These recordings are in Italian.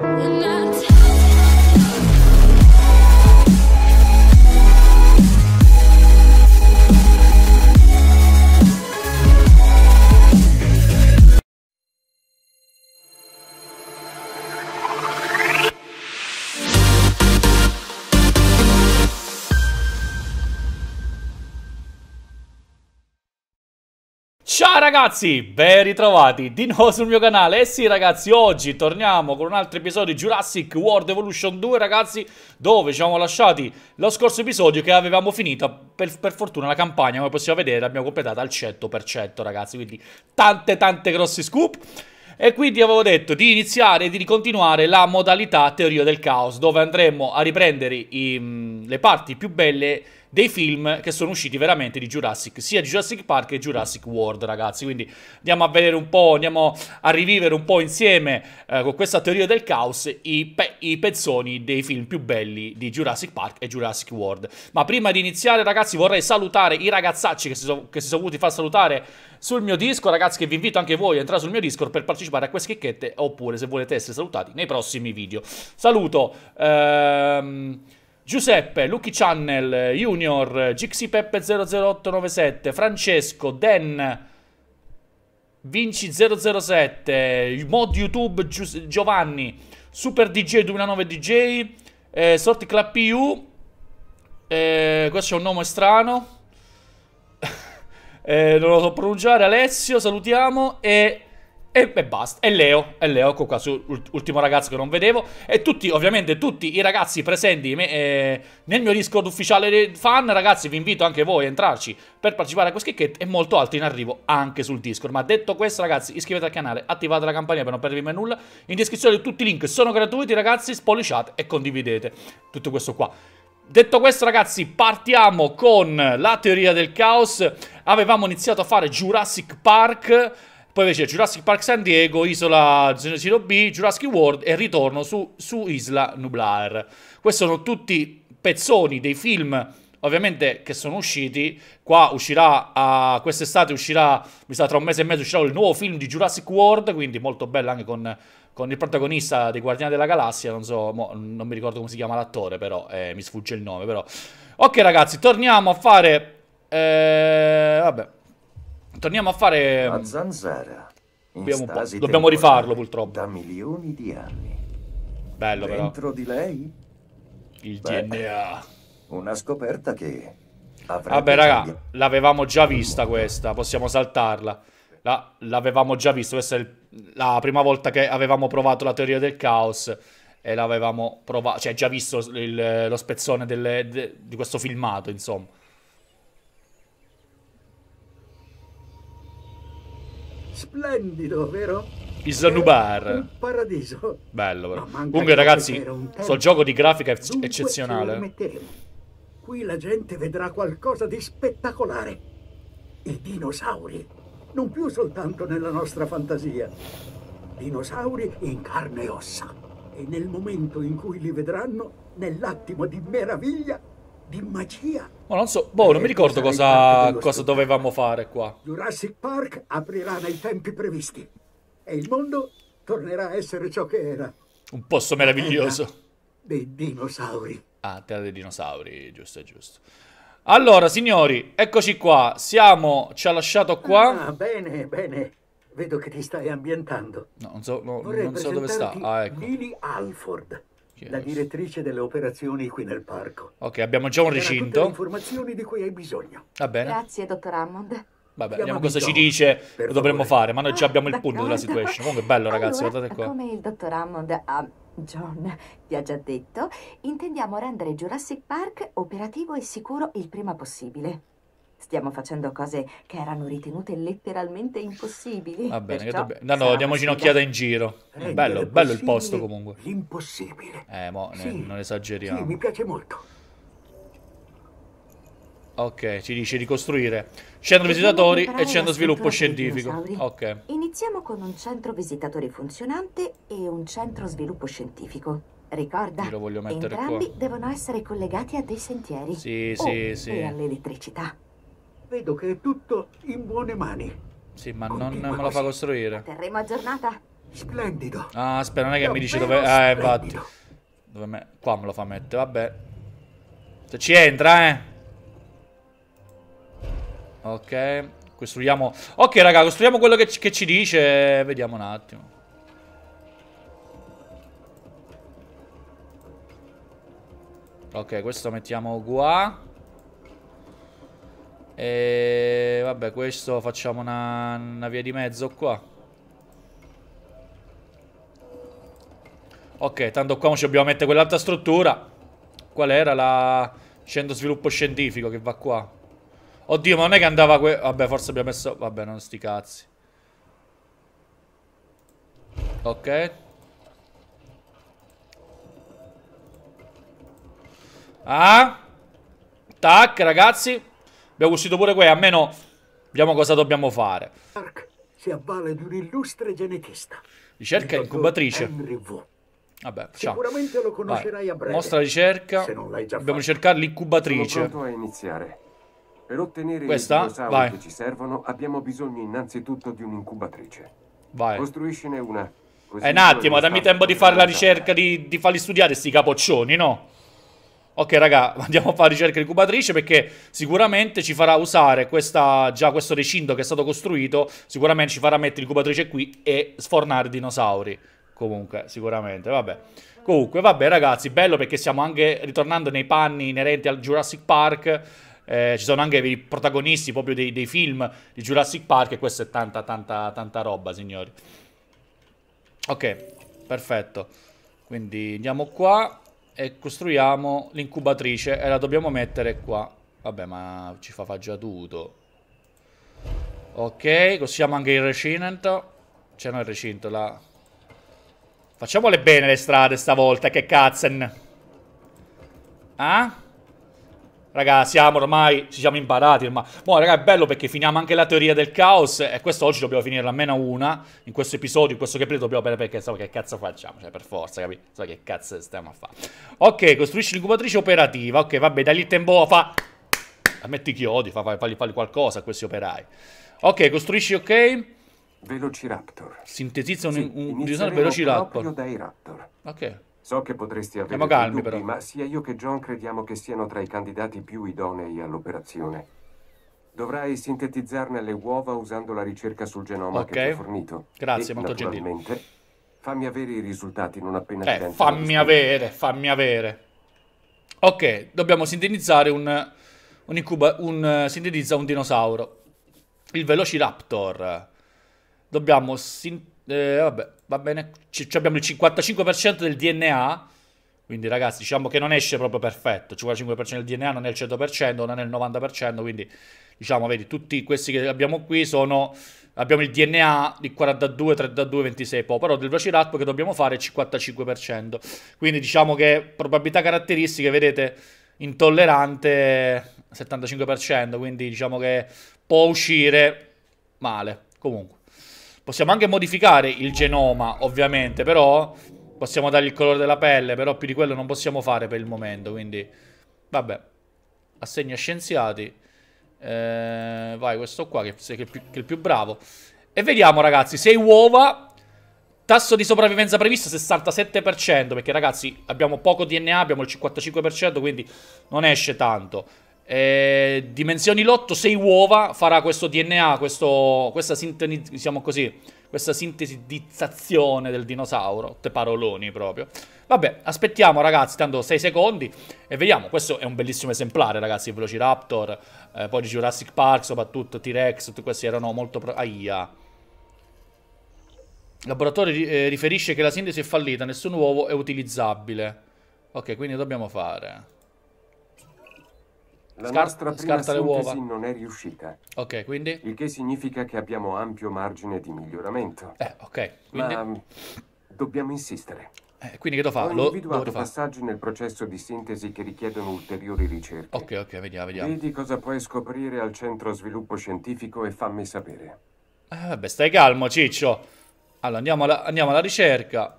And I ragazzi, ben ritrovati di nuovo sul mio canale E sì ragazzi, oggi torniamo con un altro episodio di Jurassic World Evolution 2 ragazzi Dove ci siamo lasciati lo scorso episodio che avevamo finito Per, per fortuna la campagna, come possiamo vedere, l'abbiamo completata al 100% ragazzi Quindi tante tante grossi scoop e quindi avevo detto di iniziare e di continuare la modalità teoria del caos, dove andremo a riprendere i, mm, le parti più belle dei film che sono usciti veramente di Jurassic, sia Jurassic Park che Jurassic World, ragazzi. Quindi andiamo a vedere un po', andiamo a rivivere un po' insieme eh, con questa teoria del caos i, pe i pezzoni dei film più belli di Jurassic Park e Jurassic World. Ma prima di iniziare, ragazzi, vorrei salutare i ragazzacci che si sono voluti far salutare sul mio Discord, ragazzi, che vi invito anche voi a entrare sul mio Discord per partecipare a queste chicchette, oppure se volete essere salutati nei prossimi video. Saluto... Ehm Giuseppe, Lucky Channel, Junior, gxipeppe 00897, Francesco, Den, Vinci 007, Mod YouTube Giovanni, Super DJ 2009 DJ, eh, Sorti Club PU, eh, questo è un nome strano, eh, non lo so pronunciare, Alessio, salutiamo e... E, e, basta. E Leo, e Leo, ecco qua, su, ultimo ragazzo che non vedevo. E tutti, ovviamente, tutti i ragazzi presenti me, eh, nel mio Discord ufficiale fan, ragazzi, vi invito anche voi a entrarci per partecipare a questo kickett e molto altro in arrivo anche sul Discord. Ma detto questo, ragazzi, iscrivetevi al canale, attivate la campanella per non perdervi mai nulla. In descrizione tutti i link sono gratuiti, ragazzi, spolliciate e condividete. Tutto questo qua. Detto questo ragazzi partiamo con la teoria del caos Avevamo iniziato a fare Jurassic Park poi invece Jurassic Park San Diego, Isola Zero B, Jurassic World e ritorno su, su Isla Nublar. Questi sono tutti pezzoni dei film ovviamente che sono usciti. Qua uscirà a quest'estate uscirà, mi sa tra un mese e mezzo uscirà il nuovo film di Jurassic World, quindi molto bello anche con, con il protagonista dei Guardiani della Galassia, non so, mo, non mi ricordo come si chiama l'attore, però eh, mi sfugge il nome, però. Ok ragazzi, torniamo a fare eh, vabbè Torniamo a fare... La zanzara. Dobbiamo, Dobbiamo rifarlo purtroppo. Da milioni di anni. Bello Dentro però. Dentro di lei? Il Beh, DNA. Una scoperta che... Vabbè raga, l'avevamo già vista questa, possiamo saltarla. l'avevamo già vista, questa è il, la prima volta che avevamo provato la teoria del caos e l'avevamo provato, cioè già visto il, lo spezzone delle, de, di questo filmato, insomma. Splendido, vero? Il Zanubar. Un paradiso. Bello, però. Comunque, ragazzi, sto gioco di grafica è Dunque eccezionale. Qui la gente vedrà qualcosa di spettacolare. I dinosauri. Non più soltanto nella nostra fantasia. Dinosauri in carne e ossa. E nel momento in cui li vedranno, nell'attimo di meraviglia, di magia. Ma non so, boh, non mi eh, ricordo cosa, cosa dovevamo fare qua. Jurassic Park aprirà nei tempi previsti e il mondo tornerà a essere ciò che era. Un posto meraviglioso. Terra dei dinosauri. Ah, terra dei dinosauri, giusto, giusto. Allora, signori, eccoci qua. Siamo, ci ha lasciato qua. Ah, bene, bene. Vedo che ti stai ambientando. No, non so, no, non so dove sta. Ah, ecco. Lily Alford la direttrice delle operazioni qui nel parco. Ok, abbiamo già un recinto. Le informazioni di cui hai bisogno. Va bene. Grazie, dottor Hammond. Vabbè, vediamo cosa ci dice, lo dovremmo fare, ma noi già ah, abbiamo il punto della situation. Comunque è bello, ragazzi, allora, guardate qua. Come il dottor Hammond ha ah, John vi ha già detto, intendiamo rendere Jurassic Park operativo e sicuro il prima possibile. Stiamo facendo cose che erano ritenute letteralmente impossibili. Va bene, Perciò che dobbiamo... No, no, diamoci un'occhiata in giro. Bello, bello il posto comunque. L'impossibile. Eh, mo, sì, non esageriamo. Sì, mi piace molto. Ok, ci dice ricostruire. Centro visitatori e centro sviluppo scientifico. Ok. Iniziamo con un centro visitatori funzionante e un centro sviluppo scientifico. Ricorda, entrambi qua. devono essere collegati a dei sentieri. Sì, oh, sì, sì. E all'elettricità. Vedo che è tutto in buone mani. Sì, ma Continua non me lo fa costruire. Terremo aggiornata. Splendido. Ah, aspetta, non è che Davvero mi dici dove... Eh, infatti. Dove me... Qua me lo fa mettere, vabbè. Se ci entra, eh. Ok. Costruiamo... Ok, raga, costruiamo quello che ci, che ci dice. Vediamo un attimo. Ok, questo lo mettiamo qua. E vabbè, questo facciamo una, una via di mezzo qua. Ok, tanto qua non ci dobbiamo mettere quell'altra struttura. Qual era la... centro sviluppo scientifico che va qua. Oddio, ma non è che andava... Que... Vabbè, forse abbiamo messo... Vabbè, non sti cazzi. Ok. Ah. Tac, ragazzi. Abbiamo uscito pure qui, almeno vediamo cosa dobbiamo fare. Park si avvale di un illustre genetista. Ricerca incubatrice. Vabbè, ciao. Sicuramente lo conoscerai Vai. a breve. Nostra ricerca. Dobbiamo cercare l'incubatrice. Sono a iniziare. Per ottenere Questa? i Vai. che ci servono abbiamo bisogno innanzitutto di un'incubatrice. Vai. Costruiscine una. Così eh, un attimo, dammi tempo di fare la ricerca, di, di farli studiare sti capoccioni, no? Ok raga, andiamo a fare ricerca incubatrice perché sicuramente ci farà usare questa, già questo recinto che è stato costruito, sicuramente ci farà mettere l'incubatrice qui e sfornare dinosauri. Comunque, sicuramente, vabbè. Comunque, vabbè ragazzi, bello perché stiamo anche ritornando nei panni inerenti al Jurassic Park. Eh, ci sono anche i protagonisti proprio dei, dei film di Jurassic Park e questa è tanta, tanta, tanta roba, signori. Ok, perfetto. Quindi andiamo qua e costruiamo l'incubatrice e la dobbiamo mettere qua. Vabbè, ma ci fa già tutto. Ok, costruiamo anche il recinto. C'è noi il recinto, là. Facciamole bene le strade stavolta, che cazzen. Ah? Raga, siamo ormai, ci siamo imparati ormai. Boh, raga, è bello perché finiamo anche la teoria del caos e questo oggi dobbiamo finire almeno una. In questo episodio, in questo gameplay dobbiamo vedere perché, so che cazzo facciamo, cioè per forza, capito? So che cazzo stiamo a fare. Ok, costruisci l'incubatrice operativa. Ok, vabbè, dagli il tempo fa... Metti chiodi, fa, fa, fagli, fagli qualcosa a questi operai. Ok, costruisci, ok? Velociraptor. Sintetizza un, sì, un, un velociraptor. Proprio raptor. Ok. So che potresti avere Siamo calmi, dubbi, però. ma sia io che John crediamo che siano tra i candidati più idonei all'operazione. Dovrai sintetizzarne le uova usando la ricerca sul genoma okay. che ti ho fornito. Grazie, e, molto gentile. Fammi avere i risultati non appena eh, fammi avere, fammi avere. Ok, dobbiamo sintetizzare un un, incuba, un sintetizza un dinosauro. Il Velociraptor. Dobbiamo sin, eh, vabbè, va bene? C abbiamo il 55% del DNA, quindi ragazzi diciamo che non esce proprio perfetto, 55% del DNA non è il 100%, non è il 90%, quindi diciamo, vedi, tutti questi che abbiamo qui sono... Abbiamo il DNA di 42, 32, 26 po', però del Velociraptor che dobbiamo fare è 55%. Quindi diciamo che probabilità caratteristiche, vedete, intollerante 75%, quindi diciamo che può uscire male, comunque. Possiamo anche modificare il genoma, ovviamente, però... Possiamo dargli il colore della pelle, però più di quello non possiamo fare per il momento, quindi... Vabbè. Assegna scienziati. Eh, vai, questo qua, che, che, che, che è il più bravo. E vediamo, ragazzi, 6 uova... Tasso di sopravvivenza previsto 67%, perché ragazzi abbiamo poco DNA, abbiamo il 55%, quindi non esce tanto. Eh, dimensioni lotto, 6 uova, farà questo DNA, questo, questa, sintetiz- diciamo così, questa sintetizzazione del dinosauro, te paroloni proprio. Vabbè, aspettiamo ragazzi, tanto 6 secondi e vediamo, questo è un bellissimo esemplare ragazzi, Velociraptor, eh, poi Jurassic Park soprattutto, T-Rex, tutti questi erano molto... Pro- Aia. Il laboratorio eh, riferisce che la sintesi è fallita, nessun uovo è utilizzabile. Ok, quindi dobbiamo fare... La Scar nostra prima sintesi non è riuscita. Ok, quindi? Il che significa che abbiamo ampio margine di miglioramento. Eh, ok, quindi? Ma mm, dobbiamo insistere. Eh, quindi che devo fare? Ho individuato passaggi fa. nel processo di sintesi che richiedono ulteriori ricerche. Ok, ok, vediamo, vediamo. Vedi cosa puoi scoprire al Centro Sviluppo Scientifico e fammi sapere. Eh, vabbè, stai calmo, Ciccio. Allora, andiamo alla, andiamo alla ricerca.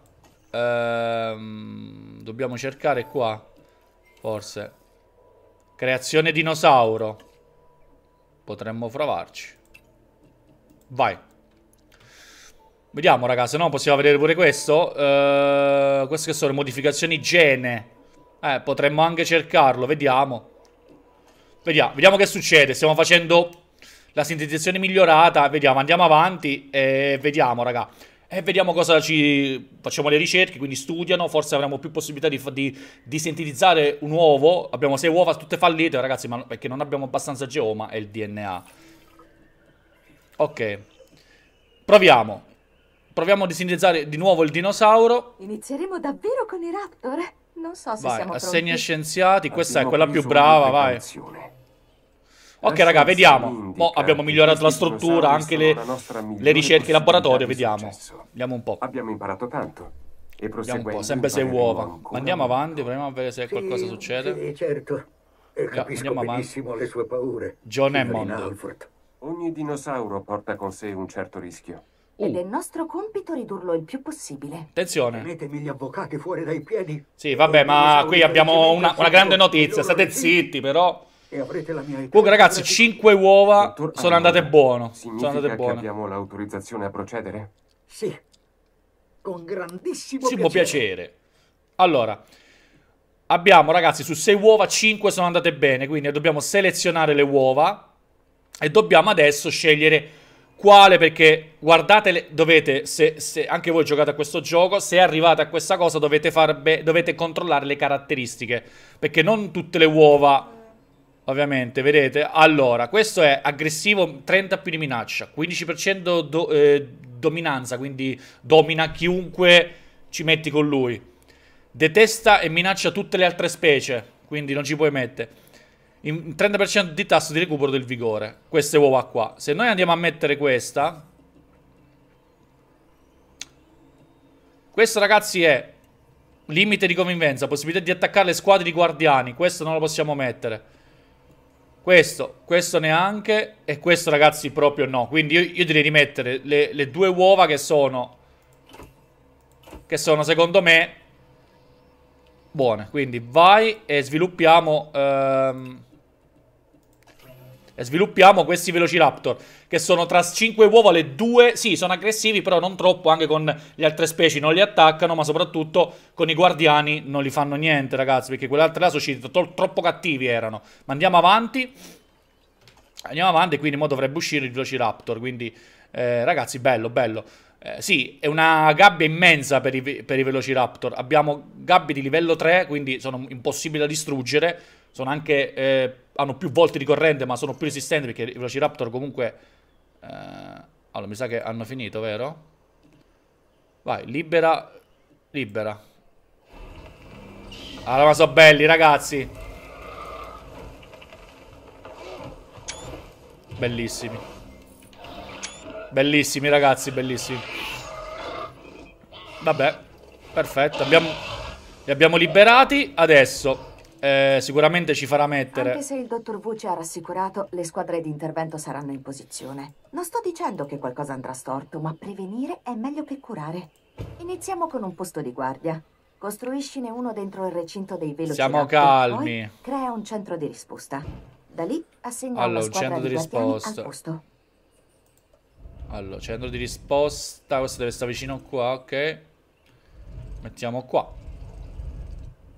Ehm, dobbiamo cercare qua, forse. Creazione dinosauro. Potremmo provarci. Vai. Vediamo, raga, se no possiamo vedere pure questo. Uh, queste sono modificazioni gene. Eh, potremmo anche cercarlo, vediamo. Vediamo, vediamo che succede. Stiamo facendo la sintetizzazione migliorata. Vediamo, andiamo avanti e vediamo, raga. E eh, vediamo cosa ci... facciamo le ricerche, quindi studiano, forse avremo più possibilità di, di, di sintetizzare un uovo. Abbiamo sei uova tutte fallite, ragazzi, ma perché non abbiamo abbastanza geoma e il DNA. Ok. Proviamo. Proviamo a sintetizzare di nuovo il dinosauro. Inizieremo davvero con i raptor? Non so se vai, siamo assegna scienziati, questa Attimo è quella più brava, vai. Canzone. Ok, raga, vediamo. Mo abbiamo migliorato la struttura, anche le, le ricerche in laboratorio, vediamo. Vediamo un po'. Abbiamo imparato tanto. E proseguiamo un po', sempre se uova. Andiamo avanti, proviamo a vedere se qualcosa succede. Sì, certo. E eh, capisco Andiamo benissimo avanti. le sue paure. John Hammond. Ogni dinosauro porta con sé un certo rischio. Uh. Ed è nostro compito ridurlo il più possibile. Attenzione. Tenetemi gli avvocati fuori dai piedi. Sì, vabbè, ma qui abbiamo una, una grande notizia. State zitti, però e avrete la mia Comunque ragazzi, 5 uova Dottor sono andate buono. Sono andate buone. abbiamo l'autorizzazione a procedere? Sì. Con grandissimo piacere. piacere. Allora, abbiamo ragazzi, su 6 uova 5 sono andate bene, quindi dobbiamo selezionare le uova e dobbiamo adesso scegliere quale perché guardate le, dovete se, se, anche voi giocate a questo gioco se arrivate a questa cosa dovete, farbe, dovete controllare le caratteristiche perché non tutte le uova Ovviamente, vedete? Allora, questo è aggressivo 30 più di minaccia, 15% do, eh, dominanza, quindi domina chiunque ci metti con lui. Detesta e minaccia tutte le altre specie, quindi non ci puoi mettere. In 30% di tasso di recupero del vigore, queste uova qua. Se noi andiamo a mettere questa... Questo, ragazzi, è limite di convivenza, possibilità di attaccare le squadre di guardiani. Questo non lo possiamo mettere. Questo, questo neanche e questo ragazzi proprio no. Quindi io, io direi di mettere le, le due uova che sono... Che sono secondo me... Buone. Quindi vai e sviluppiamo... Ehm, e sviluppiamo questi Velociraptor, che sono tra 5 uova le 2. Sì, sono aggressivi, però non troppo, anche con le altre specie non li attaccano, ma soprattutto con i guardiani non li fanno niente, ragazzi, perché quelle altre là sono uscite troppo cattivi erano. Ma andiamo avanti. Andiamo avanti, quindi mo dovrebbe uscire il Velociraptor, quindi... Eh, ragazzi, bello, bello. Eh, sì, è una gabbia immensa per i, per i, Velociraptor. Abbiamo gabbie di livello 3, quindi sono impossibili da distruggere. Sono anche eh, hanno più volte di corrente, ma sono più resistenti perché i Velociraptor comunque... Eh, allora, mi sa che hanno finito, vero? Vai, libera, libera. Allora, ma sono belli, ragazzi. Bellissimi. Bellissimi, ragazzi, bellissimi. Vabbè, perfetto. Abbiamo, li abbiamo liberati. Adesso eh, sicuramente ci farà mettere. Anche se il dottor V ci ha rassicurato, le squadre di intervento saranno in posizione. Non sto dicendo che qualcosa andrà storto, ma prevenire è meglio che curare. Iniziamo con un posto di guardia. Costruiscine uno dentro il recinto dei veloci. Siamo calmi. crea un centro di risposta. Da lì assegna allora, una squadra centro di, di risposta. al posto. Allora, centro di risposta, questo deve stare vicino qua, ok. Mettiamo qua.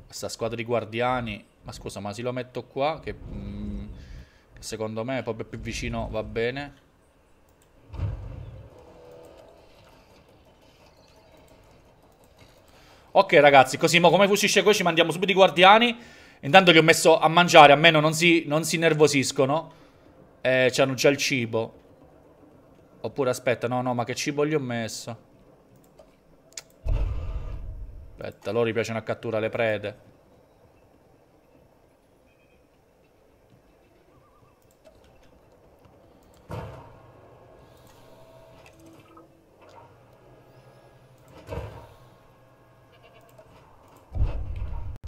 Sta squadra di guardiani. Ma scusa, ma se lo metto qua, che, mm, secondo me è proprio più vicino, va bene. Ok ragazzi, così mo come fucisce qui ci mandiamo subito i guardiani. Intanto li ho messo a mangiare, almeno non si, non si nervosiscono. Eh, c'hanno già il cibo. Oppure aspetta, no, no, ma che cibo gli ho messo? Aspetta, loro piacciono a catturare le prede.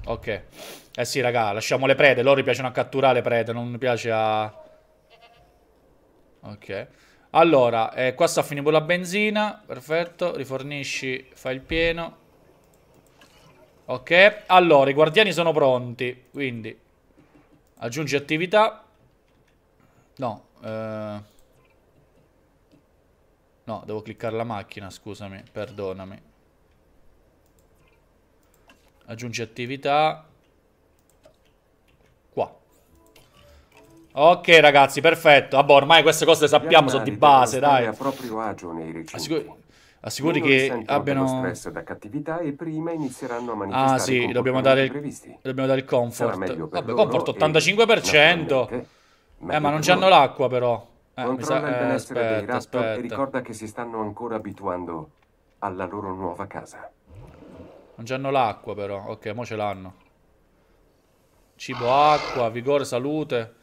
Ok. Eh sì, raga, lasciamo le prede. Loro piacciono a catturare le prede, non mi piace a... Ok. Allora, eh, qua sta finendo la benzina. Perfetto, rifornisci, fai il pieno. Ok, allora, i guardiani sono pronti, quindi aggiungi attività. No, eh... no, devo cliccare la macchina, scusami, perdonami. Aggiungi attività. Qua. Ok ragazzi, perfetto. Vabbè, ah, boh, ormai queste cose le sappiamo, sono di base, dai. A proprio agio nei recinti assicuri che abbiano stress da cattività e prima inizieranno a ah, manifestare Ah, sì, dobbiamo dare il, dobbiamo dare il comfort. Vabbè, comfort 85%. Eh, ma non c'hanno l'acqua però. Eh, Controlla sa... il eh, benessere aspetta, dei raptor aspetta. e ricorda che si stanno ancora abituando alla loro nuova casa. Non c'hanno l'acqua però. Ok, mo ce l'hanno. Cibo, acqua, vigore, salute.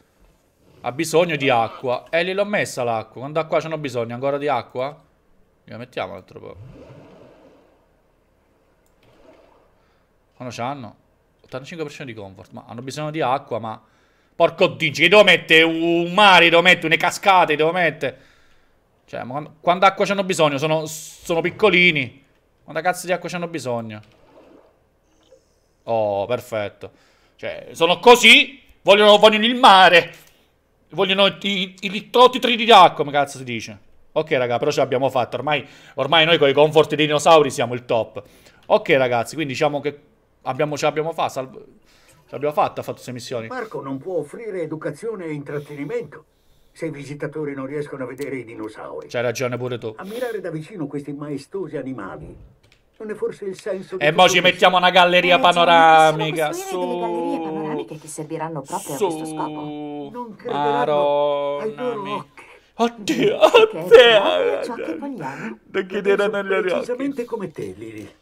Ha bisogno di acqua. Eh, lì l'ho messa l'acqua. Quando acqua c'hanno bisogno? Ancora di acqua? Gliela mettiamo un altro po'. Quando hanno? 85% di comfort, ma hanno bisogno di acqua, ma... Porco dici, che devo mettere un mare, devo mettere une cascate, devo mettere... Cioè, ma quando, quando acqua c'hanno bisogno? Sono, sono piccolini. Quanta cazzo di acqua c'hanno bisogno? Oh, perfetto. Cioè, sono così, vogliono, vogliono il mare. Vogliono i, i, i littotti tridi d'acqua, come cazzo si dice. Ok raga, però ce l'abbiamo fatta, ormai, ormai noi con i comfort dei dinosauri siamo il top. Ok ragazzi, quindi diciamo che abbiamo, ce l'abbiamo fatta, salv... ce l'abbiamo fatta, ha fatto queste missioni. Marco non può offrire educazione e intrattenimento se i visitatori non riescono a vedere i dinosauri. C'hai ragione pure tu. Ammirare da vicino questi maestosi animali non è forse il senso E mo ci mettiamo una galleria panoramica. panoramica su delle gallerie panoramiche che serviranno proprio su... a questo scopo. Non crederanno ai loro occhi Oddio, oddio. Ciò che vogliamo. Non chiedere agli occhi. Precisamente come te, Lili.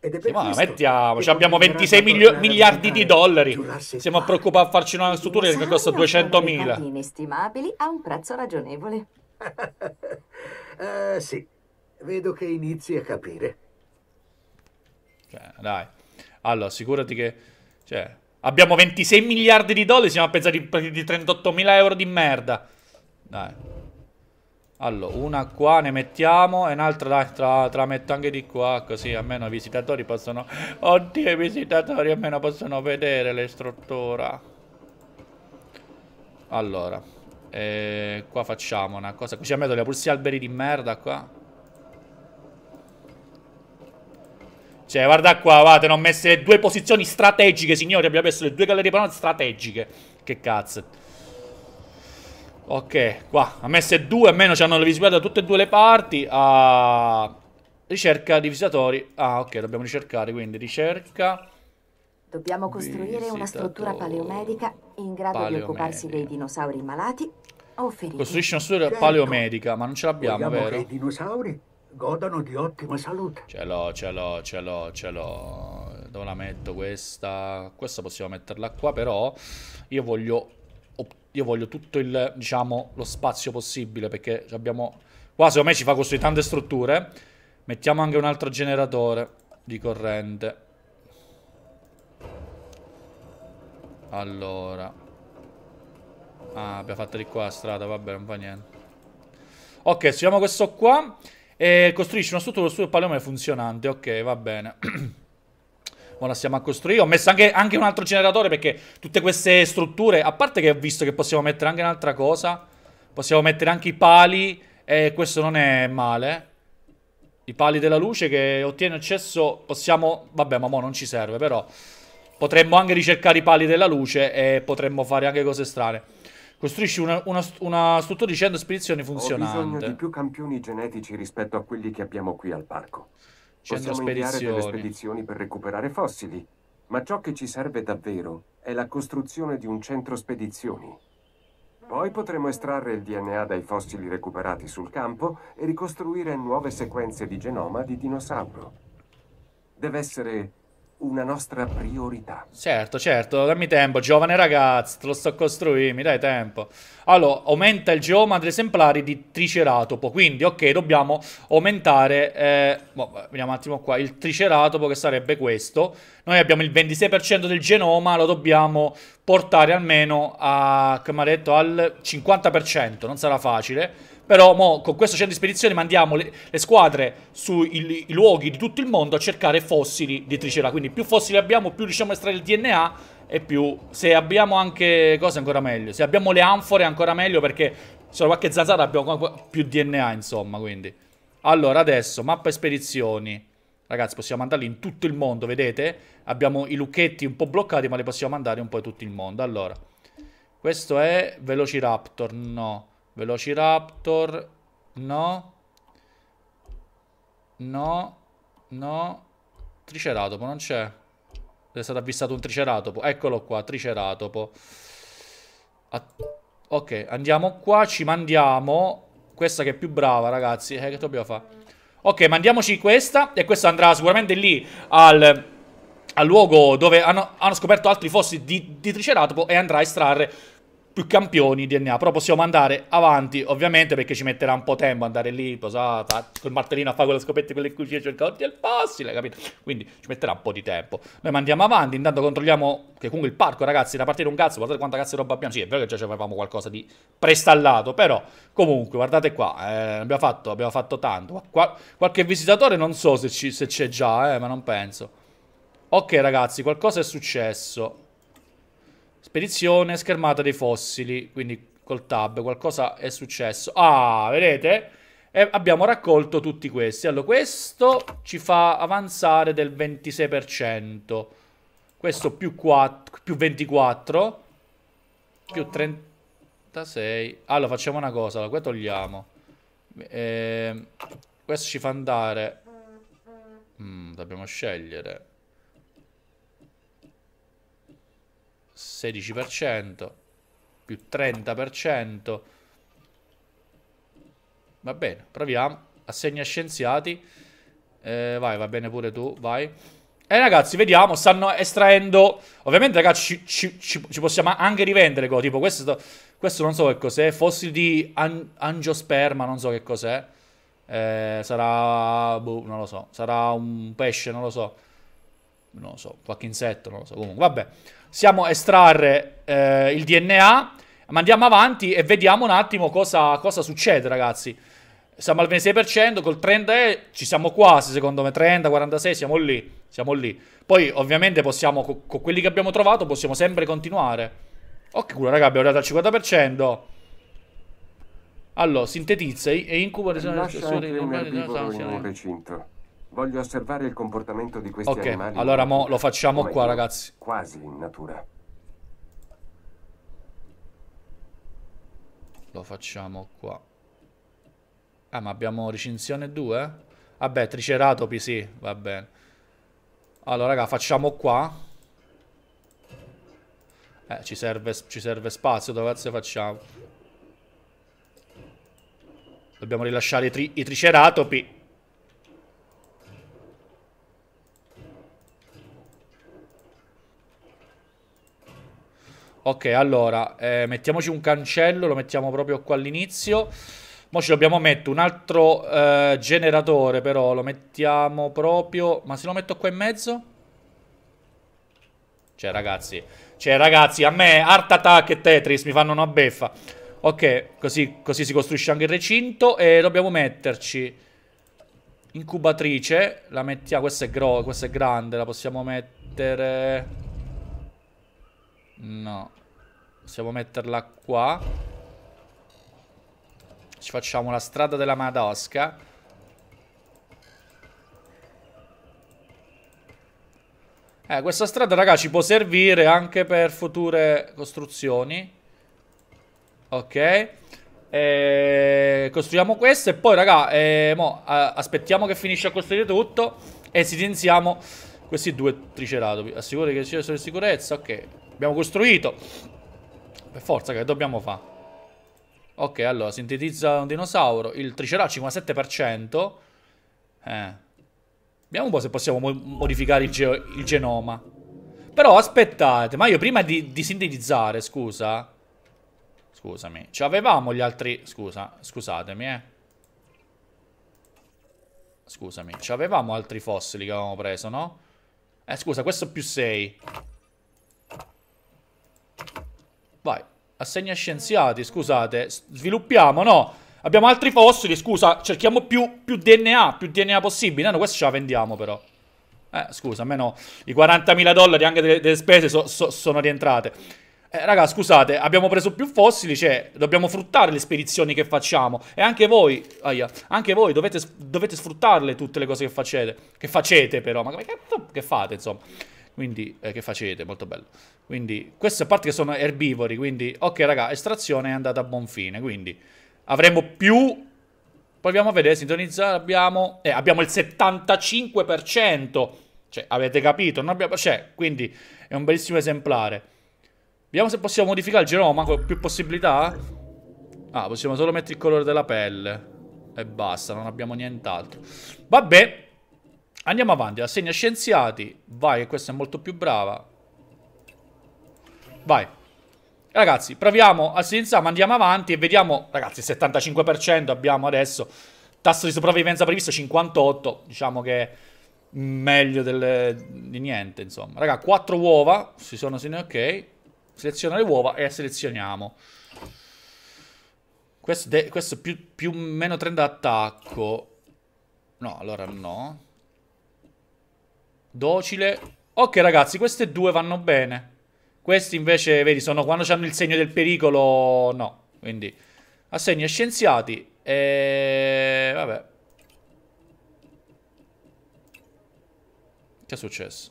Ed è per Ma mettiamo, cioè abbiamo 26 milio- miliardi di dollari. Siamo preoccupati a farci una struttura che costa 200.000. inestimabili a un prezzo ragionevole. uh, sì, vedo che inizi a capire. Cioè, dai. Allora, assicurati che... Cioè, abbiamo 26 miliardi di dollari, siamo a pensare di, di 38 mila euro di merda. Dai. Allora, una qua ne mettiamo e un'altra dai, tra, tra metto anche di qua, così almeno i visitatori possono... Oddio, i visitatori almeno possono vedere le strutture. Allora, eh, qua facciamo una cosa, così almeno togliamo pure alberi di merda qua. Cioè, guarda qua, guardate, non ho messo le due posizioni strategiche, signori, abbiamo messo le due gallerie strategiche. Che cazzo. Ok, qua, ha messo due, almeno ci hanno le visitate da tutte e due le parti. Ah, ricerca di visitatori. Ah, ok, dobbiamo ricercare, quindi ricerca... Dobbiamo costruire una struttura paleomedica in grado paleomedica. di occuparsi dei dinosauri malati o feriti. Costruisce una struttura certo. paleomedica, ma non ce l'abbiamo, vero? Che i dinosauri godano di ottima salute. Ce l'ho, ce l'ho, ce l'ho, ce l'ho. Dove la metto questa? Questa possiamo metterla qua, però io voglio io voglio tutto il, diciamo, lo spazio possibile perché abbiamo... Qua secondo me ci fa costruire tante strutture. Mettiamo anche un altro generatore di corrente. Allora. Ah, abbiamo fatto di qua la strada, vabbè, non fa niente. Ok, stiamo questo qua. E eh, costruisci una struttura sul paleone funzionante. Ok, va bene. ora stiamo a costruire. Ho messo anche, anche, un altro generatore perché tutte queste strutture... A parte che ho visto che possiamo mettere anche un'altra cosa. Possiamo mettere anche i pali. E questo non è male. I pali della luce che ottiene accesso... Possiamo... Vabbè, ma mo non ci serve, però... Potremmo anche ricercare i pali della luce e potremmo fare anche cose strane. Costruisci una, una, una struttura di 100 spedizioni funzionante. Ho bisogno di più campioni genetici rispetto a quelli che abbiamo qui al parco. Possiamo inviare delle spedizioni per recuperare fossili, ma ciò che ci serve davvero è la costruzione di un centro spedizioni. Poi potremo estrarre il DNA dai fossili recuperati sul campo e ricostruire nuove sequenze di genoma di dinosauro. Deve essere una nostra priorità. Certo, certo, dammi tempo, giovane ragazzo, te lo sto costruendo, mi dai tempo. Allora, aumenta il geoma geomantra esemplari di Triceratopo, quindi ok, dobbiamo aumentare, eh, boh, vediamo un attimo qua, il Triceratopo che sarebbe questo. Noi abbiamo il 26% del genoma, lo dobbiamo portare almeno a, come ha detto, al 50%, non sarà facile però mo, con questo centro di spedizione mandiamo le, le squadre sui luoghi di tutto il mondo a cercare fossili di tricera. Quindi più fossili abbiamo, più riusciamo a estrarre il DNA e più... Se abbiamo anche... cose ancora meglio. Se abbiamo le anfore ancora meglio perché se qualche zanzara abbiamo più DNA insomma, quindi. Allora, adesso, mappa e spedizioni. Ragazzi, possiamo mandarli in tutto il mondo, vedete? Abbiamo i lucchetti un po' bloccati, ma li possiamo mandare un po' in tutto il mondo. Allora, questo è Velociraptor, no. Velociraptor, no. No, no. Triceratopo non c'è. È stato avvistato un triceratopo. Eccolo qua, triceratopo. A ok, andiamo qua, ci mandiamo. Questa che è più brava, ragazzi. Eh, che dobbiamo fare? Ok, mandiamoci questa. E questa andrà sicuramente lì al al luogo dove hanno, hanno scoperto altri fossi di, di, triceratopo e andrà a estrarre più campioni di DNA. Però possiamo andare avanti, ovviamente, perché ci metterà un po' tempo andare lì, posata, col martellino a fare quelle scopette con le cucine, cercare oddio il fossile, capito? Quindi ci metterà un po' di tempo. Noi andiamo avanti, intanto controlliamo che comunque il parco, ragazzi, da partire un cazzo, guardate quanta cazzo di roba abbiamo. Sì, è vero che già ci avevamo qualcosa di prestallato, però comunque, guardate qua, eh, abbiamo, fatto, abbiamo, fatto, tanto. Qua, qualche visitatore non so se, c'è già, eh, ma non penso. Ok, ragazzi, qualcosa è successo spedizione, schermata dei fossili, quindi col tab qualcosa è successo. Ah, vedete? E abbiamo raccolto tutti questi. Allora, questo ci fa avanzare del 26%. Questo più, 4, più 24, più 36. Allora, facciamo una cosa, allora, qua togliamo. Eh, questo ci fa andare... Mm, dobbiamo scegliere. 16%, più 30%. Va bene, proviamo. Assegna scienziati. Eh, vai, va bene pure tu, vai. E eh, ragazzi, vediamo, stanno estraendo... Ovviamente, ragazzi, ci, ci, ci possiamo anche rivendere cose. Tipo, questo, questo non so che cos'è. Fossili di an angiosperma, non so che cos'è. Eh, sarà... Boh, non lo so. Sarà un pesce, non lo so non lo so, qualche insetto, non lo so, comunque, vabbè. Siamo a estrarre eh, il DNA, ma andiamo avanti e vediamo un attimo cosa, cosa succede, ragazzi. Siamo al 26%, col 30% ci siamo quasi, secondo me, 30, 46, siamo lì, siamo lì. Poi, ovviamente, possiamo, con co quelli che abbiamo trovato, possiamo sempre continuare. Ok, culo, raga, abbiamo arrivato al 50%. Allora, sintetizza e incuba... Lascia entrare nel recinto. Voglio osservare il comportamento di questi okay, animali. Ok, allora mo lo facciamo qua, io, ragazzi. Quasi in natura. Lo facciamo qua. Ah, ma abbiamo recinzione 2? Vabbè, triceratopi, sì, va bene. Allora, raga, facciamo qua. Eh, ci serve, ci serve spazio, dove cazzo facciamo? Dobbiamo rilasciare i, tri i triceratopi. Ok, allora, eh, mettiamoci un cancello, lo mettiamo proprio qua all'inizio. Mo ci dobbiamo mettere un altro eh, generatore, però lo mettiamo proprio... Ma se lo metto qua in mezzo? Cioè, ragazzi... Cioè, ragazzi, a me Art Attack e Tetris mi fanno una beffa. Ok, così, così si costruisce anche il recinto e dobbiamo metterci incubatrice. La mettiamo... Questa è, questa è grande, la possiamo mettere... No. Possiamo metterla qua. Ci facciamo la strada della Madosca. Eh, questa strada, raga, ci può servire anche per future costruzioni. Ok. E... Eh, costruiamo questa e poi, raga, eh, mo, aspettiamo che finisce a costruire tutto e silenziamo questi due triceratopi. Assicuri che ci sono in sicurezza, ok. Abbiamo costruito. Per forza che dobbiamo fare. Ok, allora, sintetizza un dinosauro. Il tricerà 57%. Eh. Vediamo un po' se possiamo mo modificare il, ge il, genoma. Però aspettate, ma io prima di, di sintetizzare, scusa. Scusami. Ci avevamo gli altri... Scusa, scusatemi, eh. Scusami. Ci avevamo altri fossili che avevamo preso, no? Eh, scusa, questo più 6. Vai. Assegna scienziati, scusate. Sviluppiamo, no. Abbiamo altri fossili, scusa. Cerchiamo più, più DNA, più DNA possibile. No, questo ce la vendiamo però. Eh, scusa, almeno i 40.000 dollari anche delle, delle spese so, so, sono rientrate. Eh, raga, scusate, abbiamo preso più fossili, cioè dobbiamo fruttare le spedizioni che facciamo. E anche voi, aia, anche voi dovete, dovete sfruttarle tutte le cose che facete. Che facete però, ma che, che fate insomma. Quindi, eh, che facete? Molto bello. Quindi, queste parti che sono erbivori, quindi, ok raga, estrazione è andata a buon fine, quindi avremo più... Proviamo a vedere, sintonizzare, abbiamo... Eh, abbiamo il 75%! Cioè, avete capito? Non abbiamo... Cioè, quindi, è un bellissimo esemplare. Vediamo se possiamo modificare il genoma, con più possibilità. Ah, possiamo solo mettere il colore della pelle. E basta, non abbiamo nient'altro. Vabbè, Andiamo avanti, assegna scienziati. Vai, che questa è molto più brava. Vai. Ragazzi, proviamo a silenziare, ma andiamo avanti e vediamo... Ragazzi, 75% abbiamo adesso. Tasso di sopravvivenza previsto 58. Diciamo che è meglio delle... di niente, insomma. Raga, 4 uova. Si sono... Ok. Seleziona le uova e selezioniamo. Questo, questo più o meno 30 attacco. No, allora no. Docile. Ok, ragazzi, queste due vanno bene. Questi invece, vedi, sono quando hanno il segno del pericolo, no. Quindi, assegni a scienziati e... vabbè. Che è successo?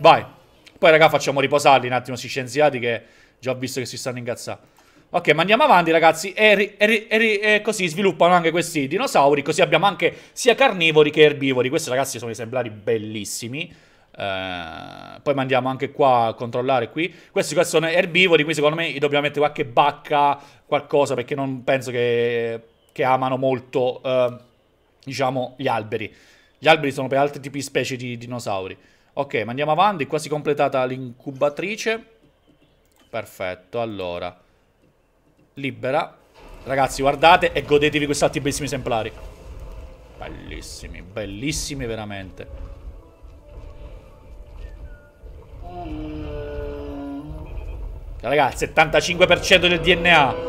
Vai. Poi, raga, facciamo riposarli un attimo, questi scienziati che già ho visto che si stanno ingazzando. Ok, ma andiamo avanti, ragazzi. E, e, e, e, così sviluppano anche questi dinosauri. Così abbiamo anche sia carnivori che erbivori. Questi, ragazzi, sono esemplari bellissimi. Uh, poi mandiamo anche qua a controllare qui. Questi qua sono erbivori, qui secondo me dobbiamo mettere qualche bacca, qualcosa, perché non penso che, che amano molto, uh, diciamo, gli alberi. Gli alberi sono per altri tipi di specie di dinosauri. Ok, ma andiamo avanti, quasi completata l'incubatrice. Perfetto, allora... Libera. Ragazzi, guardate e godetevi questi altri bellissimi esemplari. Bellissimi, bellissimi veramente. Ragazzi, 75% del DNA.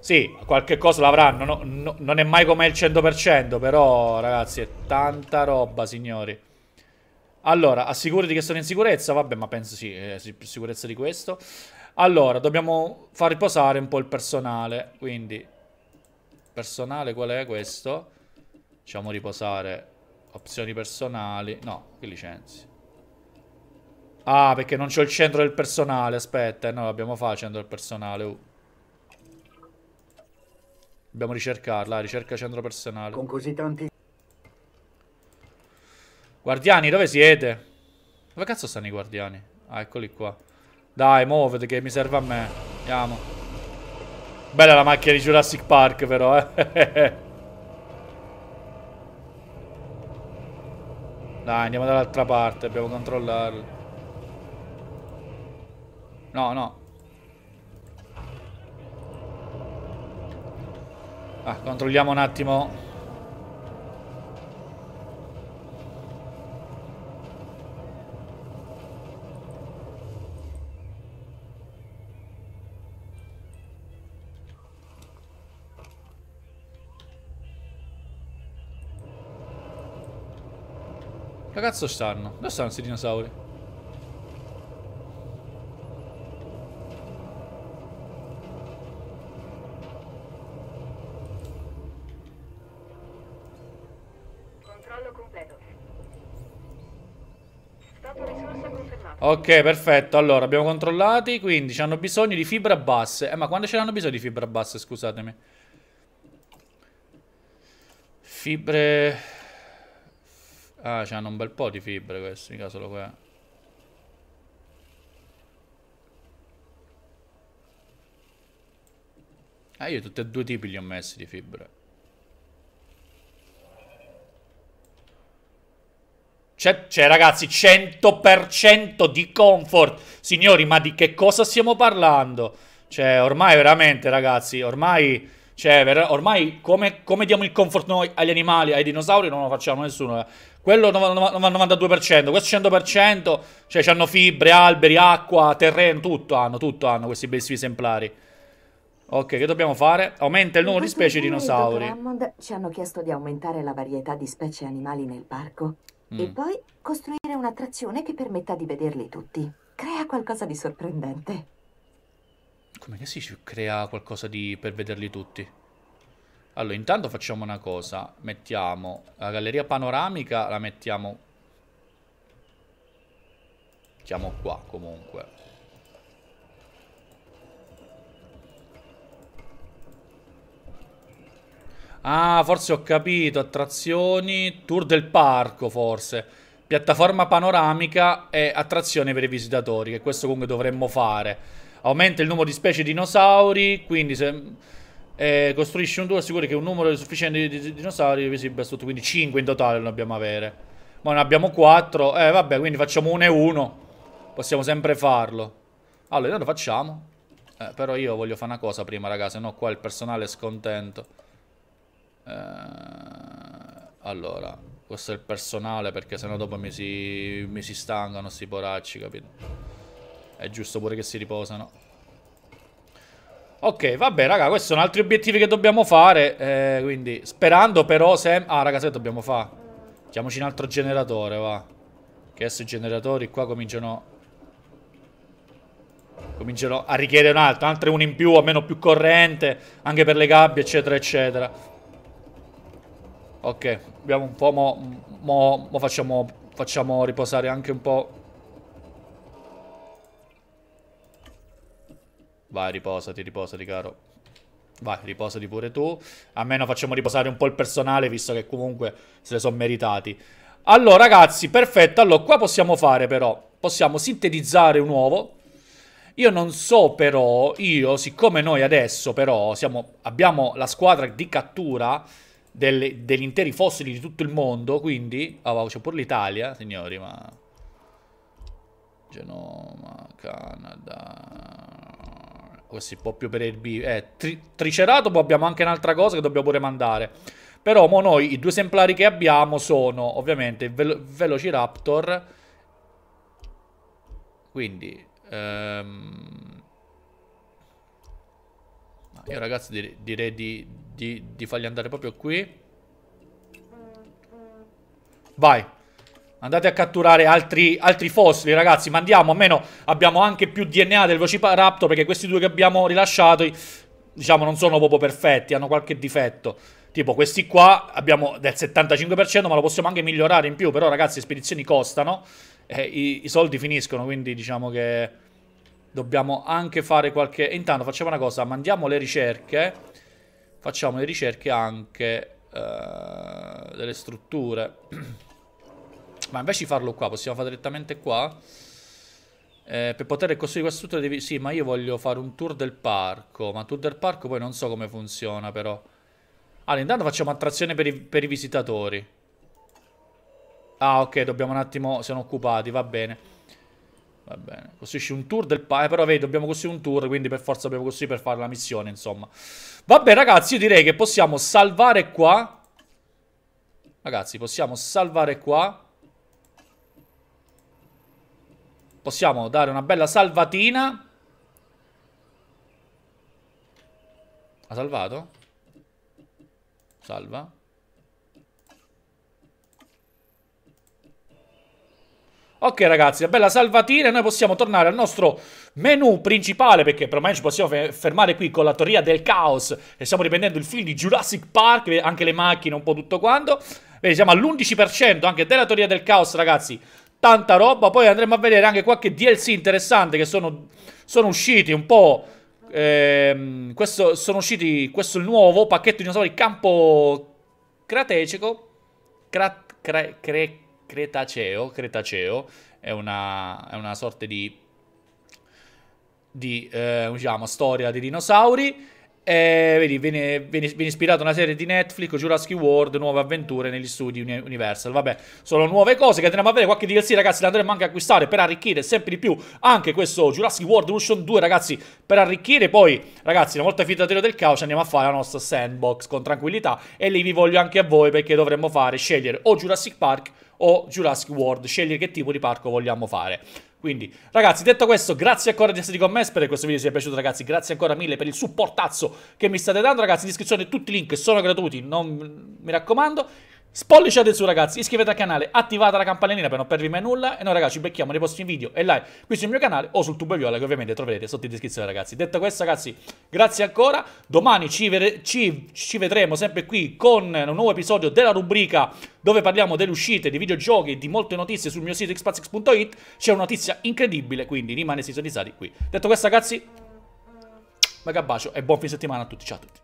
Sì, qualche cosa l'avranno. No, no, non è mai come il 100%, però, ragazzi, è tanta roba, signori. Allora, assicurati che sono in sicurezza. Vabbè, ma penso sì, eh, sicurezza di questo. Allora, dobbiamo far riposare un po' il personale, quindi... Personale qual è questo? Facciamo riposare opzioni personali. No, che licenzi. Ah, perché non c'ho il centro del personale, aspetta. Eh, no, dobbiamo fatto il centro del personale. Uh. Dobbiamo ricercarla, ricerca centro personale. Con così tanti... Guardiani, dove siete? Dove cazzo stanno i guardiani? Ah, eccoli qua. Dai, muovete che mi serve a me. Andiamo. Bella la macchina di Jurassic Park però, eh. Dai, andiamo dall'altra parte, dobbiamo controllarlo. No, no. Ah, controlliamo un attimo Dove cazzo stanno? Dove stanno questi dinosauri? Ok, perfetto. Allora, abbiamo controllati, quindi hanno bisogno di fibra basse. Eh, ma quando ce l'hanno bisogno di fibra basse, scusatemi? Fibre... Ah, c'hanno un bel po' di fibre questi, caso lo qua. Ah, io tutti e due tipi li ho messi di fibre. Cioè, ragazzi, 100% di comfort. Signori, ma di che cosa stiamo parlando? Cioè, ormai veramente, ragazzi, ormai... Cioè, ormai come, come diamo il comfort noi agli animali, ai dinosauri, non lo facciamo nessuno. Eh. Quello 92%, questo 100%, cioè hanno fibre, alberi, acqua, terreno, tutto hanno, tutto hanno questi bellissimi esemplari. Ok, che dobbiamo fare? Aumenta il numero di specie di dinosauri. Hammond ci hanno chiesto di aumentare la varietà di specie animali nel parco mm. e poi costruire un'attrazione che permetta di vederli tutti. Crea qualcosa di sorprendente. Come che si crea qualcosa di... per vederli tutti? Allora, intanto facciamo una cosa. Mettiamo la galleria panoramica, la mettiamo... Mettiamo qua, comunque. Ah, forse ho capito. Attrazioni, tour del parco, forse. Piattaforma panoramica e attrazioni per i visitatori, che questo comunque dovremmo fare. Aumenta il numero di specie di dinosauri, quindi se e costruisci un tuo assicuri che un numero sufficiente di, di dinosauri visibile sotto, quindi 5 in totale non dobbiamo avere. Ma ne abbiamo 4, eh vabbè, quindi facciamo 1 e 1. Possiamo sempre farlo. Allora, lo facciamo. Eh, però io voglio fare una cosa prima, raga, se no qua il personale è scontento. Eh, allora, questo è il personale perché sennò dopo mi si, mi si stancano sti poracci, capito? È giusto pure che si riposano. Ok, vabbè, raga, questi sono altri obiettivi che dobbiamo fare. Eh, quindi, sperando però se... Ah, raga, sai che dobbiamo fare? Mettiamoci un altro generatore, va. Che adesso i generatori qua cominciano... Cominciano a richiedere un altro, Altre uno in più, almeno più corrente, anche per le gabbie, eccetera, eccetera. Ok, abbiamo un po', mo, mo, mo facciamo, facciamo riposare anche un po' Vai, riposati, riposati, caro. Vai, riposati pure tu. Almeno facciamo riposare un po' il personale, visto che comunque se le sono meritati. Allora, ragazzi, perfetto. Allora, qua possiamo fare però, possiamo sintetizzare un uovo. Io non so però, io, siccome noi adesso però siamo, abbiamo la squadra di cattura delle, degli interi fossili di tutto il mondo, quindi... Ah, oh, c'è pure l'Italia, signori, ma... Genoma, Canada... Questi proprio per erbivori. Eh, tri triceratopo abbiamo anche un'altra cosa che dobbiamo pure mandare. Però mo noi i due esemplari che abbiamo sono ovviamente il Vel Velociraptor. Quindi... Ehm... Io ragazzi dire direi di, di, di fargli andare proprio qui. Vai. Andate a catturare altri, altri fossili, ragazzi. Ma andiamo, almeno abbiamo anche più DNA del Velociraptor, perché questi due che abbiamo rilasciato, diciamo, non sono proprio perfetti, hanno qualche difetto. Tipo, questi qua abbiamo del 75%, ma lo possiamo anche migliorare in più. Però, ragazzi, le spedizioni costano, eh, i, i, soldi finiscono, quindi diciamo che dobbiamo anche fare qualche... Intanto, facciamo una cosa, mandiamo le ricerche. Facciamo le ricerche anche eh, delle strutture. Ma invece di farlo qua, possiamo fare direttamente qua? Eh, per poter costruire questo tutto devi... Sì, ma io voglio fare un tour del parco. Ma tour del parco poi non so come funziona, però. Allora, intanto facciamo attrazione per i, per i visitatori. Ah, ok, dobbiamo un attimo... Siamo occupati, va bene. Va bene. Costruisci un tour del parco. Eh, però vedi, dobbiamo costruire un tour, quindi per forza dobbiamo costruire per fare la missione, insomma. Vabbè, ragazzi, io direi che possiamo salvare qua. Ragazzi, possiamo salvare qua. Possiamo dare una bella salvatina. Ha salvato? Salva. Ok ragazzi, una bella salvatina e noi possiamo tornare al nostro menu principale perché per ormai ci possiamo fermare qui con la teoria del caos e stiamo riprendendo il film di Jurassic Park, anche le macchine, un po' tutto quanto. Vedi, siamo all'11% anche della teoria del caos ragazzi tanta roba. Poi andremo a vedere anche qualche DLC interessante che sono, sono usciti un po'. Ehm, questo, sono usciti questo nuovo pacchetto di dinosauri campo cratecico. Cra, cre, cre, cretaceo, cretaceo. È una, è una sorta di, di eh, diciamo, storia di dinosauri. E eh, vedi, viene, viene, viene ispirata una serie di Netflix, Jurassic World, nuove avventure negli studi Universal. Vabbè, sono nuove cose che andremo a vedere. Qualche DLC, ragazzi, le andremo anche a acquistare per arricchire sempre di più anche questo Jurassic World Evolution 2, ragazzi, per arricchire. Poi, ragazzi, una volta finito il del caos, andiamo a fare la nostra sandbox con tranquillità. E lì vi voglio anche a voi perché dovremmo fare, scegliere o Jurassic Park o Jurassic World, scegliere che tipo di parco vogliamo fare. Quindi, ragazzi, detto questo, grazie ancora di essere con me. Spero che questo video sia piaciuto, ragazzi. Grazie ancora mille per il supportazzo che mi state dando, ragazzi. In descrizione tutti i link sono gratuiti, non... mi raccomando. Spolliciate su ragazzi, iscrivetevi al canale, attivate la campanellina per non perdervi mai nulla e noi ragazzi ci becchiamo nei prossimi video e live qui sul mio canale o sul tubo viola che ovviamente troverete sotto in descrizione ragazzi. Detto questo ragazzi, grazie ancora, domani ci, ci, ci vedremo sempre qui con un nuovo episodio della rubrica dove parliamo delle uscite, di videogiochi e di molte notizie sul mio sito xpazix.it, c'è una notizia incredibile quindi rimane sintonizzati qui. Detto questo ragazzi, mega bacio e buon fine settimana a tutti, ciao a tutti.